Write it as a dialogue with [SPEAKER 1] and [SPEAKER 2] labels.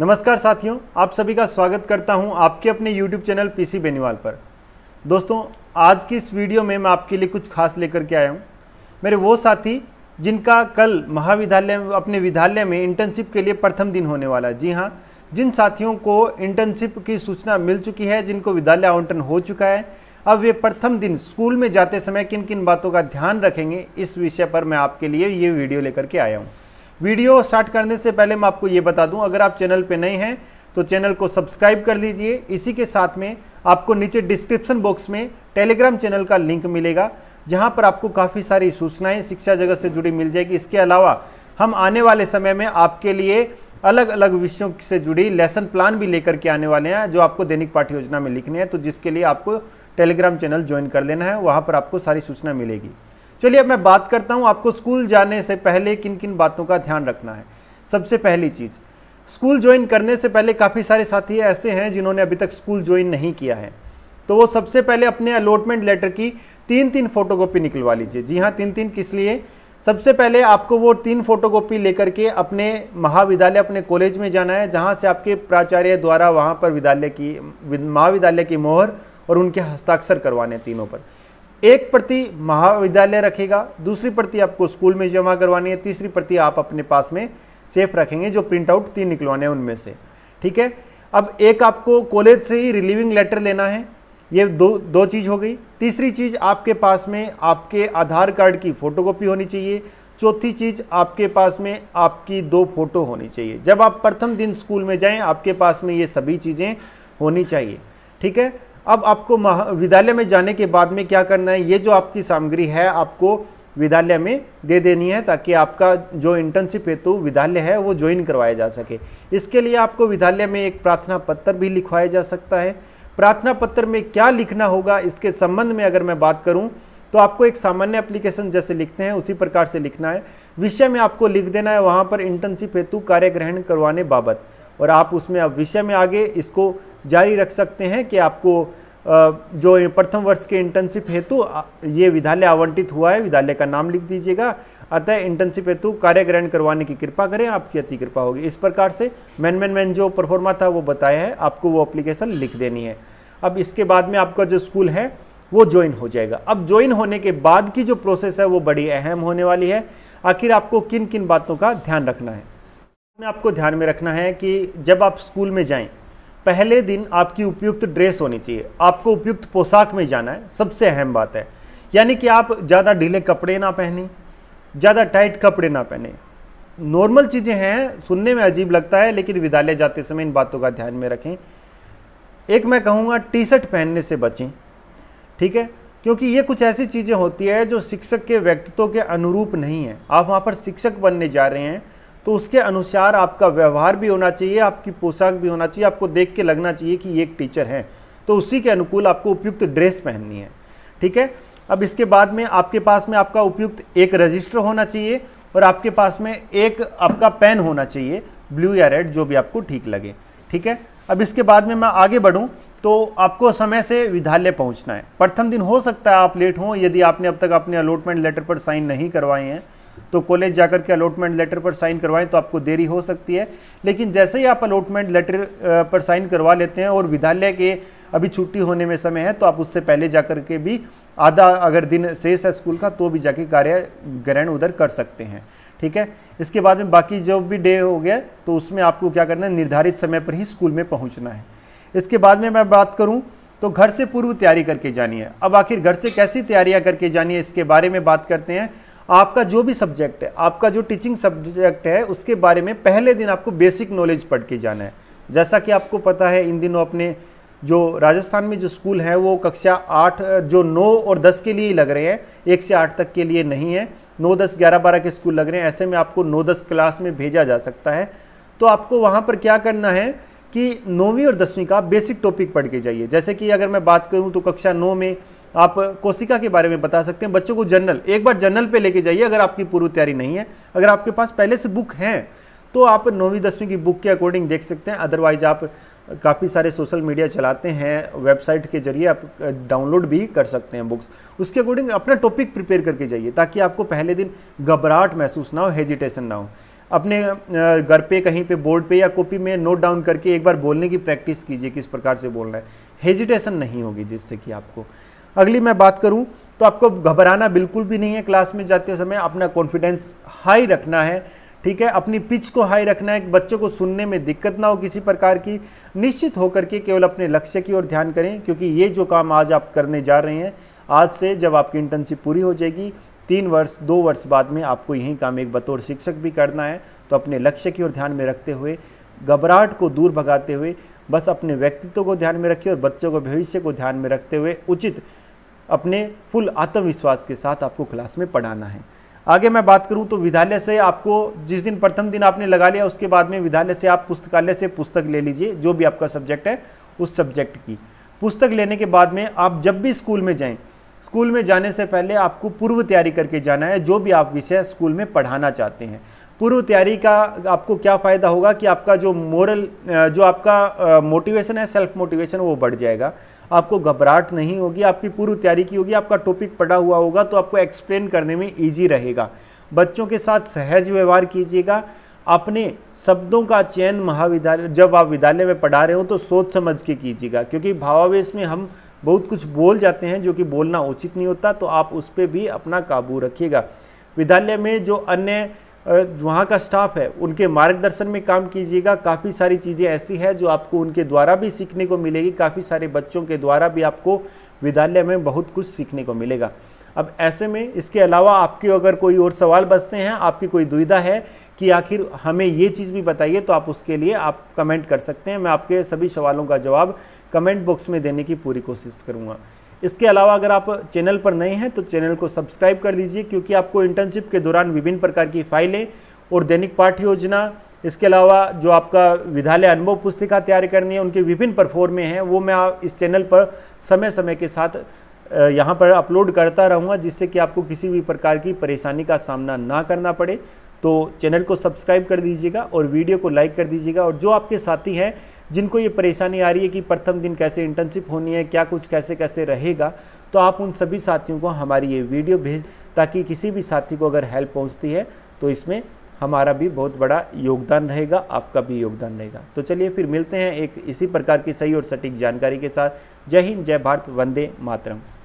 [SPEAKER 1] नमस्कार साथियों आप सभी का स्वागत करता हूं आपके अपने YouTube channel P C Beniwal पर दोस्तों आज की इस वीडियो में मैं आपके लिए कुछ खास लेकर के आया हूं मेरे वो साथी जिनका कल महाविद्यालय अपने विद्यालय में इंटर्नशिप के लिए प्रथम दिन होने वाला है जी हाँ जिन साथियों को इंटर्नशिप की सूचना मिल चुकी है जिनको विद्यालय आवंटन हो चुका है अब वे प्रथम दिन स्कूल में जाते समय किन किन बातों का ध्यान रखेंगे इस विषय पर मैं आपके लिए ये वीडियो लेकर के आया हूँ वीडियो स्टार्ट करने से पहले मैं आपको ये बता दूं अगर आप चैनल पे नए हैं तो चैनल को सब्सक्राइब कर लीजिए इसी के साथ में आपको नीचे डिस्क्रिप्शन बॉक्स में टेलीग्राम चैनल का लिंक मिलेगा जहां पर आपको काफ़ी सारी सूचनाएं शिक्षा जगत से जुड़ी मिल जाएगी इसके अलावा हम आने वाले समय में आपके लिए अलग अलग विषयों से जुड़ी लेसन प्लान भी लेकर के आने वाले हैं जो आपको दैनिक पाठ्य योजना में लिखने हैं तो जिसके लिए आपको टेलीग्राम चैनल ज्वाइन कर लेना है वहाँ पर आपको सारी सूचना मिलेगी चलिए अब मैं बात करता हूँ आपको स्कूल जाने से पहले किन किन बातों का ध्यान रखना है सबसे पहली चीज़ स्कूल ज्वाइन करने से पहले काफ़ी सारे साथी ऐसे हैं जिन्होंने अभी तक स्कूल ज्वाइन नहीं किया है तो वो सबसे पहले अपने अलॉटमेंट लेटर की तीन तीन फोटोकॉपी निकलवा लीजिए जी हाँ तीन तीन किस लिए सबसे पहले आपको वो तीन फोटोकॉपी लेकर के अपने महाविद्यालय अपने कॉलेज में जाना है जहाँ से आपके प्राचार्य द्वारा वहाँ पर विद्यालय की महाविद्यालय की मोहर और उनके हस्ताक्षर करवाने तीनों पर एक प्रति महाविद्यालय रखेगा दूसरी प्रति आपको स्कूल में जमा करवानी है तीसरी प्रति आप अपने पास में सेफ रखेंगे जो प्रिंट आउट तीन निकलवाने हैं उनमें से ठीक है अब एक आपको कॉलेज से ही रिलीविंग लेटर लेना है ये दो दो चीज़ हो गई तीसरी चीज़ आपके पास में आपके आधार कार्ड की फ़ोटोकॉपी होनी चाहिए चौथी चीज़ आपके पास में आपकी दो फ़ोटो होनी चाहिए जब आप प्रथम दिन स्कूल में जाएं आपके पास में ये सभी चीज़ें होनी चाहिए ठीक है अब आपको विद्यालय में जाने के बाद में क्या करना है ये जो आपकी सामग्री है आपको विद्यालय में दे देनी है ताकि आपका जो इंटर्नशिप हेतु विद्यालय है वो ज्वाइन करवाया जा सके इसके लिए आपको विद्यालय में एक प्रार्थना पत्र भी लिखवाया जा सकता है प्रार्थना पत्र में क्या लिखना होगा इसके संबंध में अगर मैं बात करूँ तो आपको एक सामान्य एप्लीकेशन जैसे लिखते हैं उसी प्रकार से लिखना है विषय में आपको लिख देना है वहाँ पर इंटर्नशिप हेतु कार्य ग्रहण करवाने बाबत और आप उसमें अब विषय में आगे इसको जारी रख सकते हैं कि आपको जो प्रथम वर्ष के इंटर्नशिप हेतु ये विद्यालय आवंटित हुआ है विद्यालय का नाम लिख दीजिएगा अतः इंटर्नशिप हेतु कार्य ग्रहण करवाने की कृपा करें आपकी अति कृपा होगी इस प्रकार से मैन मैन मैन जो परफॉर्मा था वो बताया है आपको वो अप्लीकेशन लिख देनी है अब इसके बाद में आपका जो स्कूल है वो ज्वाइन हो जाएगा अब ज्वाइन होने के बाद की जो प्रोसेस है वो बड़ी अहम होने वाली है आखिर आपको किन किन बातों का ध्यान रखना है में आपको ध्यान में रखना है कि जब आप स्कूल में जाएं पहले दिन आपकी उपयुक्त ड्रेस होनी चाहिए आपको उपयुक्त पोशाक में जाना है सबसे अहम बात है यानी कि आप ज़्यादा ढीले कपड़े ना पहने ज़्यादा टाइट कपड़े ना पहने नॉर्मल चीज़ें हैं सुनने में अजीब लगता है लेकिन विद्यालय जाते समय इन बातों का ध्यान में रखें एक मैं कहूँगा टी शर्ट पहनने से बचें ठीक है क्योंकि ये कुछ ऐसी चीज़ें होती है जो शिक्षक के व्यक्तित्व के अनुरूप नहीं है आप वहाँ पर शिक्षक बनने जा रहे हैं तो उसके अनुसार आपका व्यवहार भी होना चाहिए आपकी पोशाक भी होना चाहिए आपको देख के लगना चाहिए कि ये एक टीचर हैं तो उसी के अनुकूल आपको उपयुक्त ड्रेस पहननी है ठीक है अब इसके बाद में आपके पास में आपका उपयुक्त एक रजिस्टर होना चाहिए और आपके पास में एक आपका पेन होना चाहिए ब्लू या रेड जो भी आपको ठीक लगे ठीक है अब इसके बाद में मैं आगे बढ़ूँ तो आपको समय से विद्यालय पहुंचना है प्रथम दिन हो सकता है आप लेट हों यदि आपने अब तक अपने अलॉटमेंट लेटर पर साइन नहीं करवाए हैं तो कॉलेज जाकर के अलॉटमेंट लेटर पर साइन करवाएं तो आपको देरी हो सकती है लेकिन जैसे ही आप अलॉटमेंट लेटर पर साइन करवा लेते हैं और विद्यालय के अभी छुट्टी होने में समय है तो आप उससे पहले जाकर के भी आधा अगर दिन शेष है स्कूल का तो भी जाके कार्य ग्रहण उधर कर सकते हैं ठीक है इसके बाद में बाकी जो भी डे हो गया तो उसमें आपको क्या करना है निर्धारित समय पर ही स्कूल में पहुंचना है इसके बाद में मैं बात करूं तो घर से पूर्व तैयारी करके जानी है अब आखिर घर से कैसी तैयारियां करके जानी है इसके बारे में बात करते हैं आपका जो भी सब्जेक्ट है आपका जो टीचिंग सब्जेक्ट है उसके बारे में पहले दिन आपको बेसिक नॉलेज पढ़ के जाना है जैसा कि आपको पता है इन दिनों अपने जो राजस्थान में जो स्कूल हैं वो कक्षा आठ जो नौ और दस के लिए ही लग रहे हैं एक से आठ तक के लिए नहीं है नौ दस ग्यारह बारह के स्कूल लग रहे हैं ऐसे में आपको नौ दस क्लास में भेजा जा सकता है तो आपको वहाँ पर क्या करना है कि नौवीं और दसवीं का बेसिक टॉपिक पढ़ के जाइए जैसे कि अगर मैं बात करूँ तो कक्षा नौ में आप कोशिका के बारे में बता सकते हैं बच्चों को जर्नल एक बार जनरल पे लेके जाइए अगर आपकी पूर्व तैयारी नहीं है अगर आपके पास पहले से बुक हैं तो आप नौवीं दसवीं की बुक के अकॉर्डिंग देख सकते हैं अदरवाइज आप काफ़ी सारे सोशल मीडिया चलाते हैं वेबसाइट के जरिए आप डाउनलोड भी कर सकते हैं बुक्स उसके अकॉर्डिंग अपना टॉपिक प्रिपेयर करके जाइए ताकि आपको पहले दिन घबराहट महसूस ना हो हेजिटेशन ना हो अपने घर पे कहीं पे बोर्ड पे या कॉपी में नोट डाउन करके एक बार बोलने की प्रैक्टिस कीजिए किस प्रकार से बोलना है हेजिटेशन नहीं होगी जिससे कि आपको अगली मैं बात करूं तो आपको घबराना बिल्कुल भी नहीं है क्लास में जाते समय अपना कॉन्फिडेंस हाई रखना है ठीक है अपनी पिच को हाई रखना है बच्चों को सुनने में दिक्कत ना हो किसी प्रकार की निश्चित होकर के केवल अपने लक्ष्य की ओर ध्यान करें क्योंकि ये जो काम आज आप करने जा रहे हैं आज से जब आपकी इंटर्नशिप पूरी हो जाएगी तीन वर्ष दो वर्ष बाद में आपको यही काम एक बतौर शिक्षक भी करना है तो अपने लक्ष्य की ओर ध्यान में रखते हुए घबराहट को दूर भगाते हुए बस अपने व्यक्तित्व को ध्यान में रखिए और बच्चों के भविष्य को ध्यान में रखते हुए उचित अपने फुल आत्मविश्वास के साथ आपको क्लास में पढ़ाना है आगे मैं बात करूं तो विद्यालय से आपको जिस दिन प्रथम दिन आपने लगा लिया उसके बाद में विद्यालय से आप पुस्तकालय से पुस्तक ले लीजिए जो भी आपका सब्जेक्ट है उस सब्जेक्ट की पुस्तक लेने के बाद में आप जब भी स्कूल में जाएं स्कूल में जाने से पहले आपको पूर्व तैयारी करके जाना है जो भी आप विषय स्कूल में पढ़ाना चाहते हैं पूर्व तैयारी का आपको क्या फ़ायदा होगा कि आपका जो मोरल जो आपका मोटिवेशन है सेल्फ मोटिवेशन वो बढ़ जाएगा आपको घबराहट नहीं होगी आपकी पूर्व तैयारी की होगी आपका टॉपिक पढ़ा हुआ होगा तो आपको एक्सप्लेन करने में ईजी रहेगा बच्चों के साथ सहज व्यवहार कीजिएगा अपने शब्दों का चयन महाविद्यालय जब आप विद्यालय में पढ़ा रहे हो तो सोच समझ के कीजिएगा क्योंकि भावावेश में हम बहुत कुछ बोल जाते हैं जो कि बोलना उचित नहीं होता तो आप उस पर भी अपना काबू रखिएगा विद्यालय में जो अन्य वहाँ का स्टाफ है उनके मार्गदर्शन में काम कीजिएगा काफ़ी सारी चीज़ें ऐसी है जो आपको उनके द्वारा भी सीखने को मिलेगी काफ़ी सारे बच्चों के द्वारा भी आपको विद्यालय में बहुत कुछ सीखने को मिलेगा अब ऐसे में इसके अलावा आपके अगर कोई और सवाल बचते हैं आपकी कोई दुविधा है कि आखिर हमें ये चीज़ भी बताइए तो आप उसके लिए आप कमेंट कर सकते हैं मैं आपके सभी सवालों का जवाब कमेंट बॉक्स में देने की पूरी कोशिश करूँगा इसके अलावा अगर आप चैनल पर नए हैं तो चैनल को सब्सक्राइब कर दीजिए क्योंकि आपको इंटर्नशिप के दौरान विभिन्न प्रकार की फाइलें और दैनिक पाठ योजना इसके अलावा जो आपका विद्यालय अनुभव पुस्तिका तैयार करनी है उनके विभिन्न परफॉर्मे हैं वो मैं इस चैनल पर समय समय के साथ यहाँ पर अपलोड करता रहूँगा जिससे कि आपको किसी भी प्रकार की परेशानी का सामना ना करना पड़े तो चैनल को सब्सक्राइब कर दीजिएगा और वीडियो को लाइक कर दीजिएगा और जो आपके साथी हैं जिनको ये परेशानी आ रही है कि प्रथम दिन कैसे इंटर्नशिप होनी है क्या कुछ कैसे कैसे रहेगा तो आप उन सभी साथियों को हमारी ये वीडियो भेज ताकि किसी भी साथी को अगर हेल्प पहुँचती है तो इसमें हमारा भी बहुत बड़ा योगदान रहेगा आपका भी योगदान रहेगा तो चलिए फिर मिलते हैं एक इसी प्रकार की सही और सटीक जानकारी के साथ जय हिंद जय भारत वंदे मातरम